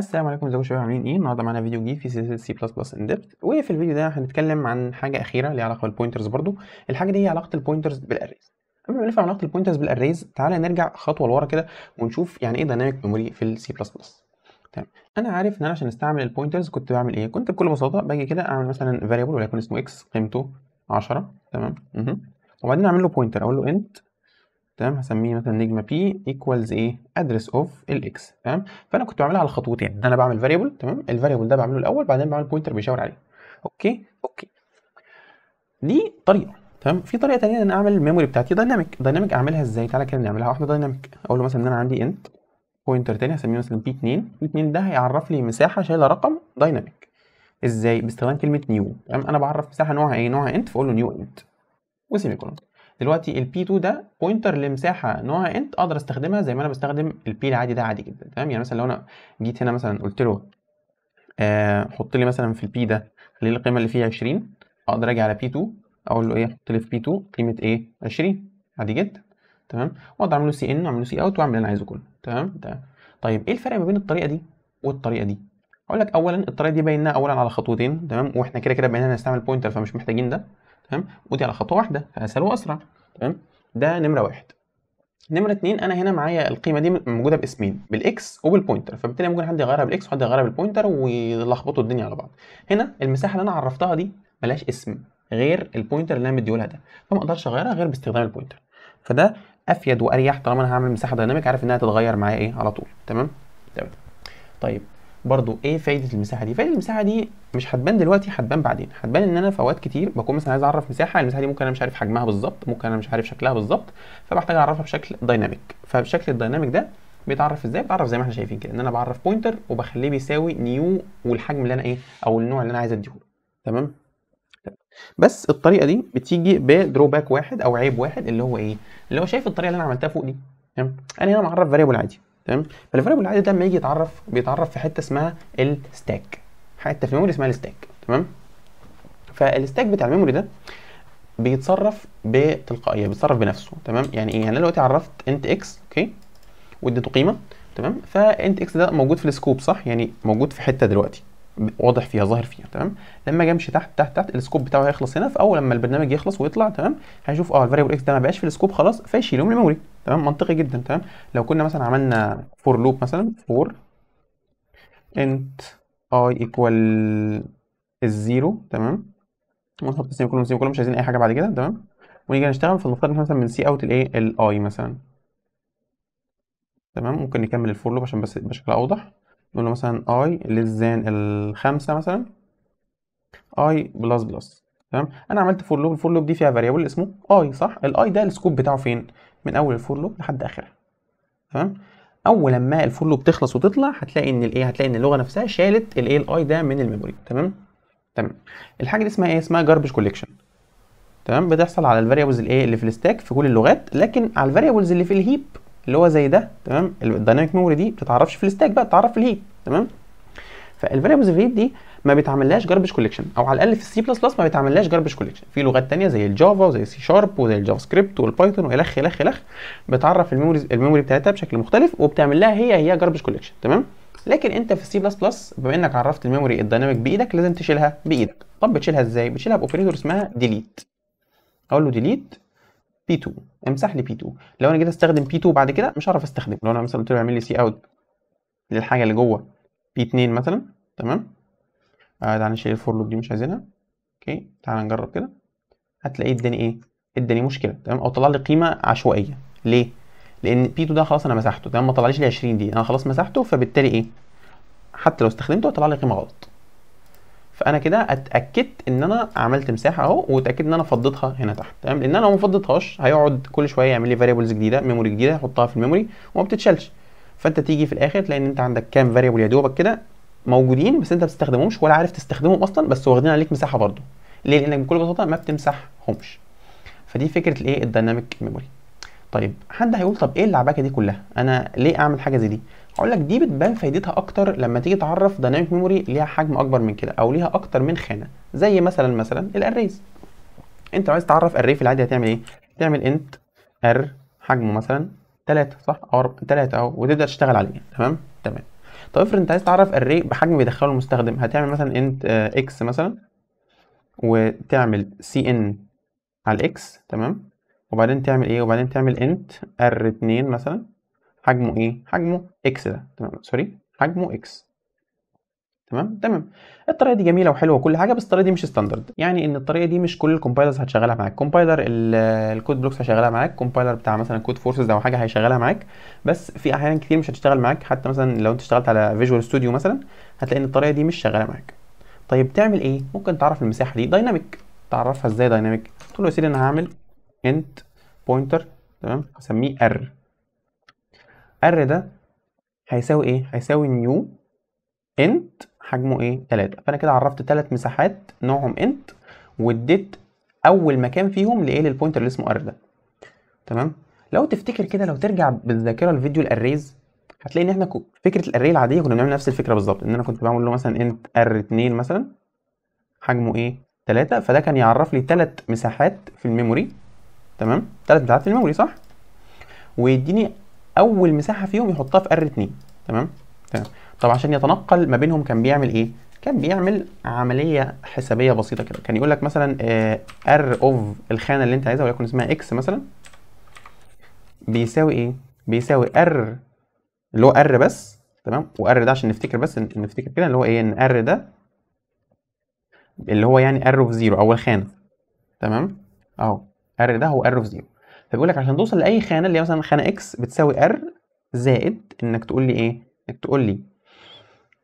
السلام عليكم ازيكم شباب عاملين ايه النهارده معانا فيديو جديد في سلسله سي بلس بلس ان ديبت وفي الفيديو ده هنتكلم عن حاجه اخيره ليها علاقه بالبوينترز برضو الحاجه دي هي علاقه البوينترز بالاريز قبل ما نفهم علاقه البوينترز بالاريز تعالى نرجع خطوه لورا كده ونشوف يعني ايه دايناميك ميموري في السي بلس بلس تمام انا عارف ان انا عشان استعمل البوينترز كنت بعمل ايه كنت بكل بساطه باجي كده اعمل مثلا فاريبل وليكن اسمه اكس قيمته 10 تمام وبعدين اعمل له بوينتر اقول له انت تمام هسميه مثلا نجمه بي ايكوالز ايه ادرس اوف الاكس تمام فانا كنت بعملها على خطوتين ان انا بعمل فاريبل تمام الفاريبل ده بعمله الاول بعدين بعمل بوينتر بيشاور عليه اوكي اوكي دي طريقه تمام في طريقه ثانيه ان انا اعمل الميموري بتاعتي دايناميك دايناميك اعملها ازاي تعالى كده نعملها واحده دايناميك اقول له مثلا ان انا عندي انت بوينتر ثاني هسميه مثلا بي 2 بي 2 ده هيعرف لي مساحه شايله رقم دايناميك ازاي باستخدام كلمه نيو تمام انا بعرف مساحه نوعها ايه نوعها انت فاقول له نيو انت وسيمي كولون دلوقتي البي 2 ده بوينتر لمساحه نوعها انت اقدر استخدمها زي ما انا بستخدم البي العادي ده عادي جدا تمام يعني مثلا لو انا جيت هنا مثلا قلت له آه حط لي مثلا في البي ده خلي لي القيمه اللي فيها 20 اقدر اجي على بي 2 اقول له ايه حط لي في بي 2 قيمه ايه 20 عادي جدا تمام واقدر اعمل له سي ان واعمل له سي اوت واعمل اللي انا عايزه كله تمام تمام طيب ايه الفرق ما بين الطريقه دي والطريقه دي اقول لك اولا الطريقه دي باينه اولا على خطوتين تمام واحنا كده كده بقينا هنستعمل بوينتر فمش محتاجين ده تمام ودي على خطوه واحده فاسهل واسرع تمام ده نمره واحد نمره اتنين انا هنا معايا القيمه دي موجوده باسمين بالاكس وبالبوينتر فبالتالي ممكن حد يغيرها بالاكس وحد يغيرها بالبوينتر ويلخبطوا الدنيا على بعض هنا المساحه اللي انا عرفتها دي ملهاش اسم غير البوينتر اللي انا مديهولها ده فما اقدرش اغيرها غير باستخدام البوينتر فده افيد واريح طالما انا هعمل مساحه ديناميك عارف انها تتغير معايا ايه على طول تمام تمام طيب برضو ايه فايده المساحه دي فايده المساحه دي مش هتبان دلوقتي هتبان بعدين هتبان ان انا في اوقات كتير بكون مثلا عايز اعرف مساحه المساحه دي ممكن انا مش عارف حجمها بالظبط ممكن انا مش عارف شكلها بالظبط فبحتاج اعرفها بشكل دايناميك فبشكل الدايناميك ده بيتعرف ازاي بيتعرف زي ما احنا شايفين كده ان انا بعرف بوينتر وبخليه بيساوي نيو والحجم اللي انا ايه او النوع اللي انا عايز اديه له تمام بس الطريقه دي بتيجي بدروباك واحد او عيب واحد اللي هو ايه اللي هو شايف الطريقه اللي انا عملتها فوق دي تمام انا هنا معرف فاريبل عادي تمام فالفاريبل العادي ده لما يجي يتعرف بيتعرف في حته اسمها الستاك حته في الميموري اسمها الستاك تمام فالستاك بتاع الميموري ده بيتصرف بتلقائيه بيتصرف بنفسه تمام يعني ايه يعني انا دلوقتي عرفت انت اكس اوكي واديته قيمه تمام فانت اكس ده موجود في السكوب صح يعني موجود في حته دلوقتي واضح فيها ظاهر فيها تمام لما اجي امشي تحت تحت تحت السكوب بتاعه هيخلص هنا فاول لما البرنامج يخلص ويطلع تمام هنشوف اه الفاريبل اكس ده ما بقاش في السكوب خلاص فيشيله من الميموري تمام منطقي جدا تمام لو كنا مثلا عملنا فور لوب مثلا فور انت اي ايكوال الزيرو تمام ونحط السيم كلهم السيم كلهم مش عايزين اي حاجه بعد كده تمام ونيجي نشتغل فنفترض مثلا من سي اوت الايه الاي مثلا تمام ممكن نكمل الفور لوب عشان بس بشكل اوضح نقول له مثلا اي للزان الخمسه مثلا اي بلس بلس تمام انا عملت فور لوب الفور لوب دي فيها فاريبل اسمه اي صح الاي ده السكوب بتاعه فين من اول الفور لوب لحد اخرها تمام اول لما الفور لوب تخلص وتطلع هتلاقي ان الايه هتلاقي ان اللغه نفسها شالت الاي الاي ده من الميموري تمام تمام الحاجه دي اسمها ايه اسمها جاربج كوليكشن تمام بتحصل على الفاريبلز الايه اللي في الستاك في كل اللغات لكن على الفاريبلز اللي في الهيب اللي هو زي ده تمام الدايناميك ميموري دي ما بتتعرفش في الستاك بقى بتتعرف في الهيب تمام فالفاريبلز في الهيب دي ما بيتعملهاش جاربج كوليكشن او على الاقل في السي بلس بلس ما بيتعملهاش جاربج كوليكشن في لغات تانية زي الجافا وزي السي شارب وزي الجافا سكريبت والبايثون والخ الخ الخ بتعرف الميموري الميموري بتاعتها بشكل مختلف وبتعمل لها هي هي جاربج كوليكشن تمام لكن انت في السي بلس بلس بما انك عرفت الميموري الديناميك بايدك لازم تشيلها بايدك طب بتشيلها ازاي بتشيلها باوبريتور اسمها ديليت اقول له ديليت بي 2 امسح لي بي 2 لو انا جيت استخدم بي 2 بعد كده مش هعرف استخدمه لو انا مثلا قلت له اعمل لي سي اوت للحاجه اللي جوه بي 2 مثلا تمام آه تعالى نشيل الفور لوب دي مش عايزينها اوكي تعالى نجرب كده هتلاقيه اداني ايه اداني مشكله تمام او طلع لي قيمه عشوائيه ليه لان بي2 ده خلاص انا مسحته تمام ما طلعليش لي 20 دي انا خلاص مسحته فبالتالي ايه حتى لو استخدمته هيطلع لي قيمه غلط فانا كده اتاكدت ان انا عملت مساحه اهو واتاكدت ان انا فضيتها هنا تحت تمام لان انا لو ما فضيتهاش هيقعد كل شويه يعمل لي فاريبلز جديده ميموري جديده يحطها في الميموري وما بتتشالش فانت تيجي في الاخر تلاقي ان انت عندك كام فاريبل يا دوبك كده موجودين بس انت ما بتستخدمهمش ولا عارف تستخدمهم اصلا بس واخدين عليك مساحه برضه ليه لانك بكل بساطه ما بتمسحهمش فدي فكره الايه الدايناميك ميموري طيب حد هيقول طب ايه اللعبكه دي كلها انا ليه اعمل حاجه زي دي هقول لك دي بتبان فايدتها اكتر لما تيجي تعرف دايناميك ميموري ليها حجم اكبر من كده او ليها اكتر من خانه زي مثلا مثلا الاريز انت لو عايز تعرف اري في العادي هتعمل ايه تعمل انت ار حجمه مثلا 3 صح او 3 اهو وتبدا تشتغل عليه تمام تمام طب افرض انت عايز تعرف الري بحجم بيدخله المستخدم هتعمل مثلا انت اكس آه، مثلا وتعمل سي ان على الاكس تمام وبعدين تعمل ايه وبعدين تعمل انت ار 2 مثلا حجمه ايه حجمه اكس ده تمام سوري حجمه اكس تمام تمام الطريقه دي جميله وحلوه وكل حاجه بس الطريقه دي مش ستاندرد يعني ان الطريقه دي مش كل الكومبايلرز هتشغلها معاك كومبايلر الكود بلوكس هيشغلها معاك كومبايلر بتاع مثلا كود فورسز او حاجه هيشغلها معاك بس في احيان كتير مش هتشتغل معاك حتى مثلا لو انت اشتغلت على فيجوال ستوديو مثلا هتلاقي ان الطريقه دي مش شغاله معاك طيب تعمل ايه ممكن تعرف المساحه دي دايناميك تعرفها ازاي دايناميك تقول له يا سيدي انا هعمل انت بوينتر تمام هسميه ار ار ده هيساوي ايه هيساوي نيو انت حجمه ايه 3 فانا كده عرفت ثلاث مساحات نوعهم انت واديت اول مكان فيهم لايه للبوينتر اللي اسمه ار ده تمام لو تفتكر كده لو ترجع بالذاكره لفيديو الاريز هتلاقي ان احنا فكره الاري العاديه كنا بنعمل نفس الفكره بالظبط ان انا كنت بعمل له مثلا انت ار 2 مثلا حجمه ايه 3 فده كان يعرف لي ثلاث مساحات في الميموري تمام ثلاث مساحات في الميموري صح ويديني اول مساحه فيهم يحطها في ار 2 تمام تمام طب عشان يتنقل ما بينهم كان بيعمل ايه كان بيعمل عمليه حسابيه بسيطه كده كان يقول لك مثلا ار آه، اوف الخانه اللي انت عايزها وليكن اسمها اكس مثلا بيساوي ايه بيساوي ار اللي هو ار بس تمام وار ده عشان نفتكر بس نفتكر كده اللي هو ايه ان ار ده اللي هو يعني ار اوف زيرو او الخانه تمام اهو ار ده هو ار اوف زيرو فبيقول لك عشان توصل لاي خانه اللي هي مثلا خانه اكس بتساوي ار زائد انك تقول لي ايه انك تقول لي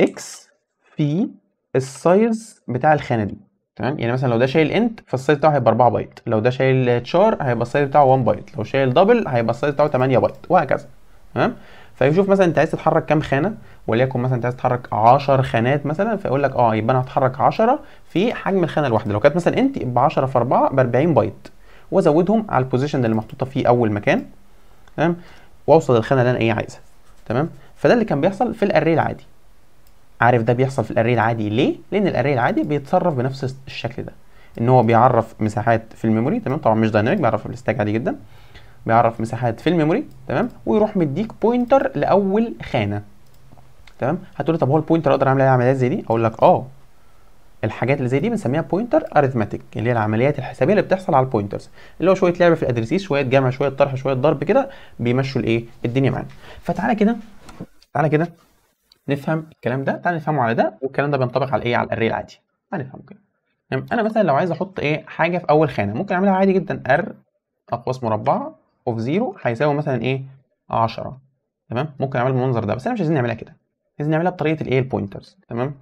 اكس في السايز بتاع الخانه دي تمام يعني مثلا لو ده شايل انت فالسايز بتاعه هيبقى 4 بايت لو ده شايل تشار هيبقى السايز بتاعه 1 بايت لو شايل دبل هيبقى السايز بتاعه 8 بايت وهكذا تمام فيشوف مثلا انت عايز تتحرك كام خانه وليكن مثلا انت عايز تتحرك 10 خانات مثلا فيقول لك اه يبقى انا هتحرك 10 في حجم الخانه الواحده لو كانت مثلا انت يبقى 10 في 4 ب 40 بايت وازودهم على البوزيشن اللي محطوطه فيه اول مكان تمام واوصل للخانه اللي انا ايه عايزها تمام فده اللي كان بيحصل في الاري العادي عارف ده بيحصل في الاري العادي ليه لان الاري العادي بيتصرف بنفس الشكل ده ان هو بيعرف مساحات في الميموري تمام طبعا مش دايناميك بيعرف بالستاك عادي جدا بيعرف مساحات في الميموري تمام ويروح مديك بوينتر لاول خانه تمام هتقول طب هو البوينتر اقدر اعمل عليه عمليات زي دي اقول لك اه الحاجات اللي زي دي بنسميها بوينتر اريثماتيك اللي هي العمليات الحسابيه اللي بتحصل على البوينترز اللي هو شويه لعبه في الادرسيس شويه جمع شويه طرح شويه ضرب كده بيمشوا الايه الدنيا معانا فتعالى كده تعالى كده نفهم الكلام ده تعالى نفهمه على ده والكلام ده بينطبق على ايه على الاري العادي تعالى نفهمه كده تمام انا مثلا لو عايز احط ايه حاجه في اول خانه ممكن اعملها عادي جدا ار اقواس مربعه اوف زيرو هيساوي مثلا ايه 10 تمام ممكن اعمل المنظر ده بس انا مش عايزين نعملها كده عايزين نعملها بطريقه الايه البوينترز تمام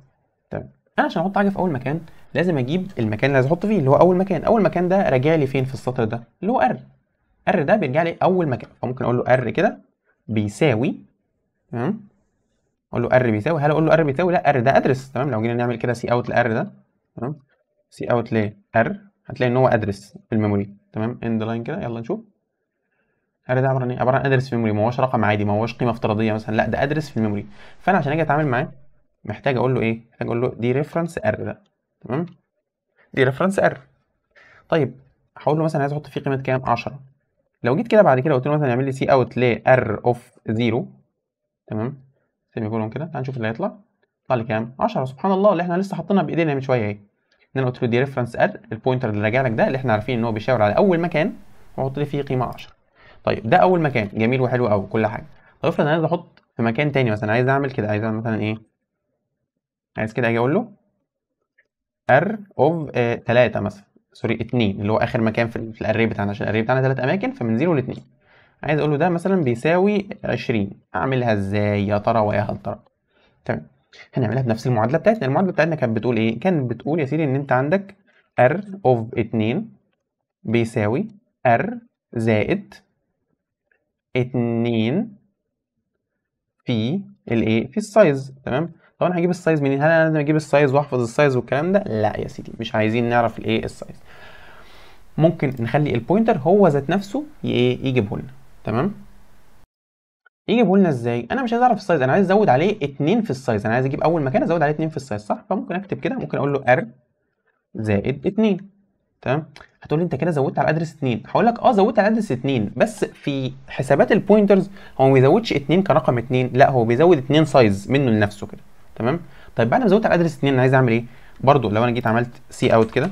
تمام انا عشان احط حاجه في اول مكان لازم اجيب المكان اللي عايز احط فيه اللي هو اول مكان اول مكان ده راجع لي فين في السطر ده اللي هو ار ار ده بيرجع لي اول مكان فممكن اقول له ار كده بيساوي تمام اقول له ار بيساوي هل اقول له ار بيساوي لا ار ده ادرس تمام لو جينا نعمل كده سي اوت لار ده تمام سي اوت لار هتلاقي ان هو ادرس في الميموري تمام اند لاين كده يلا نشوف ار ده عباره عن ايه عباره عن ادرس في الميموري ما هوش رقم عادي ما هوش قيمه افتراضيه مثلا لا ده ادرس في الميموري فانا عشان اجي اتعامل معاه محتاج اقول له ايه محتاج اقول له دي ريفرنس ار ده تمام دي ريفرنس ار طيب هقول له مثلا عايز احط فيه قيمه كام 10 لو جيت كده بعد كده قلت له مثلا اعمل لي سي اوت ل ار اوف 0 تمام سيمي كولون كده تعال نشوف اللي هيطلع يطلع لي كام 10 سبحان الله اللي احنا لسه حاطينها بايدينا من شويه اهي ان انا قلت له دي ريفرنس ار البوينتر اللي راجع لك ده اللي احنا عارفين ان هو بيشاور على اول مكان واحط لي فيه قيمه 10 طيب ده اول مكان جميل وحلو قوي كل حاجه طب افرض انا عايز احط في مكان تاني مثلا عايز اعمل كده عايز اعمل مثلا ايه عايز كده اجي اقول له ار اوف 3 مثلا سوري 2 اللي هو اخر مكان في الاري بتاعنا عشان الاري بتاعنا ثلاث اماكن فمن 0 ل 2 عايز اقول له ده مثلا بيساوي 20 اعملها ازاي يا ترى ويا هل ترى تمام هنعملها بنفس المعادله بتاعتنا المعادله بتاعتنا كانت بتقول ايه كانت بتقول يا سيدي ان انت عندك ار اوف 2 بيساوي ار زائد 2 في الايه في السايز تمام طب انا هجيب السايز منين هل انا لازم اجيب السايز واحفظ السايز والكلام ده لا يا سيدي مش عايزين نعرف الايه السايز ممكن نخلي البوينتر هو ذات نفسه ايه يجيبه لنا تمام يجي يقول لنا ازاي انا مش عايز اعرف السايز انا عايز ازود عليه 2 في السايز انا عايز اجيب اول مكان ازود عليه 2 في السايز صح فممكن اكتب كده ممكن اقول له ار زائد 2 تمام هتقول لي انت كده زودت على ادرس 2 هقول لك اه زودت على ادرس 2 بس في حسابات البوينترز هو ما بيزودش 2 كرقم 2 لا هو بيزود 2 سايز منه لنفسه كده تمام طيب بعد ما زودت على ادرس 2 انا عايز اعمل ايه برضو لو انا جيت عملت سي اوت كده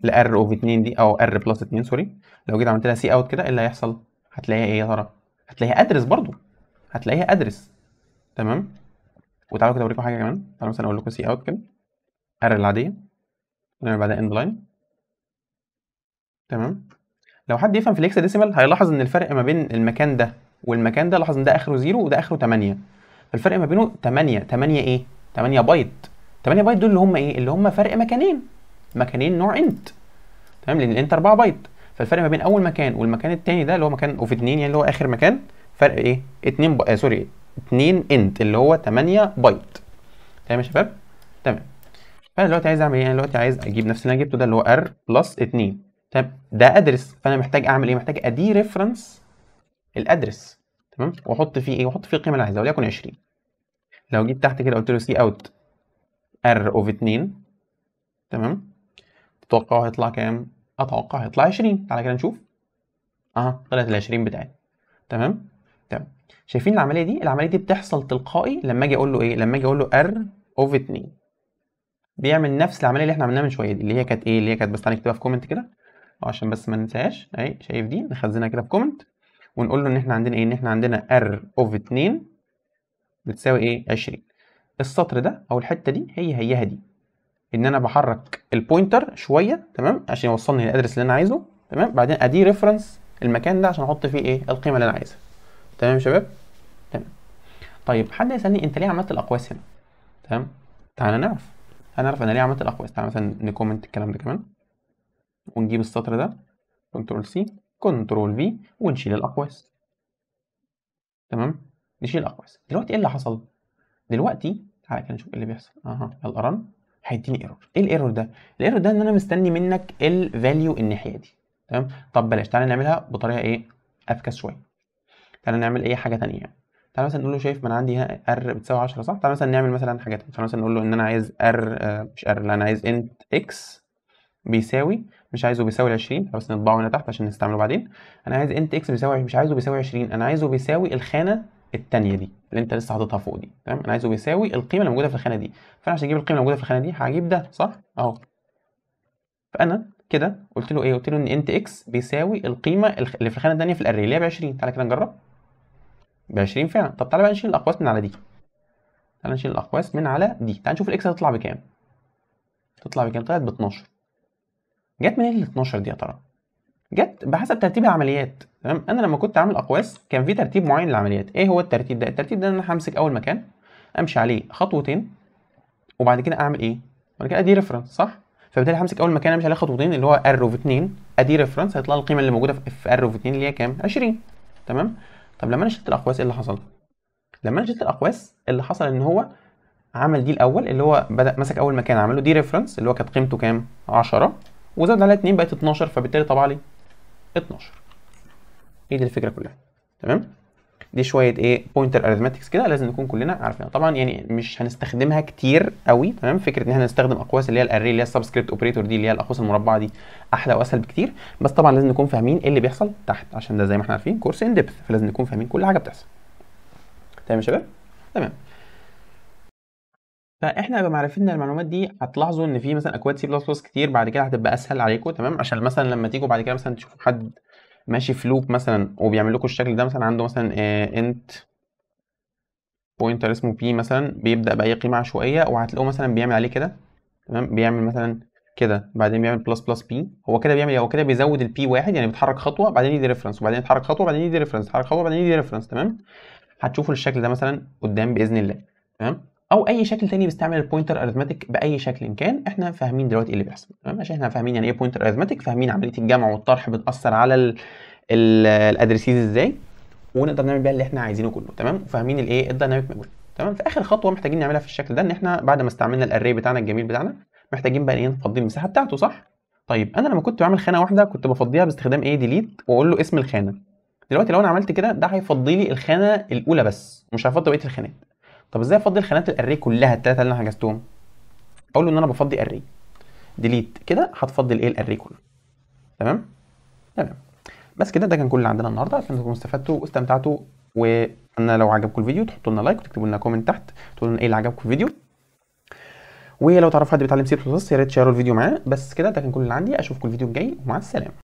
لار اوف 2 دي او ار بلس 2 سوري لو جيت عملت لها سي اوت كده ايه اللي هيحصل هتلاقيها ايه يا ترى هتلاقيها ادرس برضو هتلاقيها ادرس تمام وتعالوا كده اوريكم حاجه كمان تعالوا مثلا اقول لكم سي اوت كده ارر العاديه نعمل بعدها اند لاين تمام لو حد يفهم في الاكس ديسيمال هيلاحظ ان الفرق ما بين المكان ده والمكان ده لاحظ ان ده اخره 0 وده اخره 8 فالفرق ما بينه 8 8 ايه 8 بايت 8 بايت دول اللي هم ايه اللي هم فرق مكانين مكانين نوع انت تمام لان الانت 4 بايت فالفرق ما بين اول مكان والمكان الثاني ده اللي هو مكان اوف 2 يعني اللي هو اخر مكان فرق ايه 2 ب... آه سوري 2 انت اللي هو 8 بايت تمام يا شباب تمام فانا دلوقتي عايز اعمل ايه انا دلوقتي عايز اجيب نفس اللي انا جبته ده اللي هو ار بلس 2 تمام ده ادرس فانا محتاج اعمل ايه محتاج ادي ريفرنس الادرس تمام واحط فيه ايه واحط فيه القيمه اللي عايزها وليكن 20 لو جيت تحت كده قلت له سي اوت ار اوف 2 تمام تتوقعوا هيطلع كام اتوقع هيطلع 20 تعالى كده نشوف اها طلعت ال 20 بتاعتي تمام تمام طيب، شايفين العمليه دي العمليه دي بتحصل تلقائي لما اجي اقول له ايه لما اجي اقول له ار اوف 2 بيعمل نفس العمليه اللي احنا عملناها من شويه دي اللي هي كانت ايه اللي هي كانت بس تعالى نكتبها في كومنت كده أه، عشان بس ما ننساهاش اهي شايف دي نخزنها كده في كومنت ونقول له ان احنا عندنا ايه ان احنا عندنا ار اوف 2 بتساوي ايه 20 السطر ده او الحته دي هي هيها دي ان انا بحرك البوينتر شويه تمام عشان يوصلني للادرس اللي انا عايزه تمام بعدين ادي ريفرنس المكان ده عشان احط فيه ايه القيمه اللي انا عايزها تمام يا شباب تمام طيب حد يسالني انت ليه عملت الاقواس هنا تمام تعالى نعرف هنعرف انا ليه عملت الاقواس تعالى مثلا نكومنت الكلام ده كمان ونجيب السطر ده كنترول سي كنترول في ونشيل الاقواس تمام نشيل الاقواس دلوقتي ايه اللي حصل دلوقتي تعالى كده نشوف ايه اللي بيحصل اها يلا رن هيديني ايرور ايه الايرور ده الايرور ده ان انا مستني منك الفاليو الناحيه دي تمام طب بلاش تعالى نعملها بطريقه ايه افكس شويه تعالى نعمل اي حاجه ثانيه يعني. تعالى مثلا نقول له شايف ما انا عندي هنا ار بتساوي 10 صح تعالى مثلا نعمل مثلا حاجات تعالى مثلا نقول له ان انا عايز ار آه، مش ار لا انا عايز انت اكس بيساوي مش عايزه بيساوي 20 بس نطبعه هنا تحت عشان نستعمله بعدين انا عايز انت اكس بيساوي مش عايزه بيساوي 20 انا عايزه بيساوي الخانه الثانيه دي اللي انت لسه حاططها فوق دي تمام انا عايزه بيساوي القيمه اللي موجوده في الخانه دي فانا عشان اجيب القيمه اللي موجوده في الخانه دي هجيب ده صح اهو فانا كده قلت له ايه قلت له ان انت اكس بيساوي القيمه اللي في الخانه الثانيه في الاري اللي هي ب 20 تعالى كده نجرب ب 20 فعلا طب تعالى بقى نشيل الاقواس من على دي تعالى نشيل الاقواس من على دي تعالى نشوف الاكس هتطلع بكام تطلع بكام طلعت ب 12 جت منين ال 12 دي يا ترى جت بحسب ترتيب العمليات تمام انا لما كنت عامل اقواس كان في ترتيب معين للعمليات ايه هو الترتيب ده الترتيب ده ان انا همسك اول مكان امشي عليه خطوتين وبعد كده اعمل ايه وبعد كده ادي ريفرنس صح فبالتالي همسك اول مكان امشي عليه خطوتين اللي هو ار اوف 2 ادي ريفرنس هيطلع القيمه اللي موجوده في ار اوف 2 اللي هي كام 20 تمام طب لما انا شلت الاقواس ايه اللي حصل لما انا شلت الاقواس اللي حصل ان هو عمل دي الاول اللي هو بدا مسك اول مكان عمله دي ريفرنس اللي هو كانت قيمته كام 10 وزاد عليها 2 بقت 12 فبالتالي طبع لي 12 هي دي الفكره كلها تمام دي شويه ايه بوينتر اريثماتكس كده لازم نكون كلنا عارفينها طبعا يعني مش هنستخدمها كتير قوي تمام فكره ان احنا نستخدم اقواس اللي هي الاري اللي هي السبسكريبت اوبريتور دي اللي هي الاقواس المربعه دي احلى واسهل بكتير بس طبعا لازم نكون فاهمين ايه اللي بيحصل تحت عشان ده زي ما احنا عارفين كورس ان ديبث فلازم نكون فاهمين كل حاجه بتحصل تمام يا شباب تمام فاحنا بما عرفنا المعلومات دي هتلاحظوا ان في مثلا اكواد سي بلس بلس كتير بعد كده هتبقى اسهل عليكم تمام عشان مثلا لما تيجوا بعد كده مثلا تشوفوا حد ماشي في لوب مثلا وبيعمل لكم الشكل ده مثلا عنده مثلا انت آه، بوينتر اسمه بي مثلا بيبدا باي قيمه عشوائيه وهتلاقوه مثلا بيعمل عليه كده تمام بيعمل مثلا كده بعدين بيعمل بلس بلس بي هو كده بيعمل هو كده بيزود البي واحد يعني بيتحرك خطوه بعدين يدي ريفرنس وبعدين يتحرك خطوه بعدين يدي ريفرنس يتحرك خطوه بعدين يدي ريفرنس تمام هتشوفوا الشكل ده مثلا قدام باذن الله تمام او اي شكل تاني بيستعمل البوينتر اريثماتيك باي شكل كان احنا فاهمين دلوقتي ايه اللي بيحصل تمام عشان احنا فاهمين يعني ايه بوينتر اريثماتيك فاهمين عمليه الجمع والطرح بتاثر على الادريسيز ازاي ونقدر نعمل بيها اللي احنا عايزينه كله تمام وفاهمين الايه الدايناميك مجهول تمام في اخر خطوه محتاجين نعملها في الشكل ده ان احنا بعد ما استعملنا الاري بتاعنا الجميل بتاعنا محتاجين بقى ايه نفضي المساحه بتاعته صح طيب انا لما كنت بعمل خانه واحده كنت بفضيها باستخدام ايه ديليت واقول له اسم الخانه دلوقتي لو انا عملت كده ده هيفضي لي الخانه الاولى بس مش هيفضي بقيه الخانات طب ازاي افضي الخانات الاري كلها الثلاثه اللي انا حجزتهم اقول له ان انا بفضي اري ديليت كده هتفضي الايه الاري كله تمام تمام بس كده ده كان كل اللي عندنا النهارده اتمنى تكونوا استفدتوا واستمتعتوا وانا لو عجبكم الفيديو تحطوا لنا لايك وتكتبوا لنا كومنت تحت تقولوا لنا ايه اللي عجبكم الفيديو ولو تعرفوا حد بيتعلم سي بلس يا ريت تشيروا الفيديو معاه بس كده ده كان كل اللي عندي اشوفكم الفيديو الجاي ومع السلامه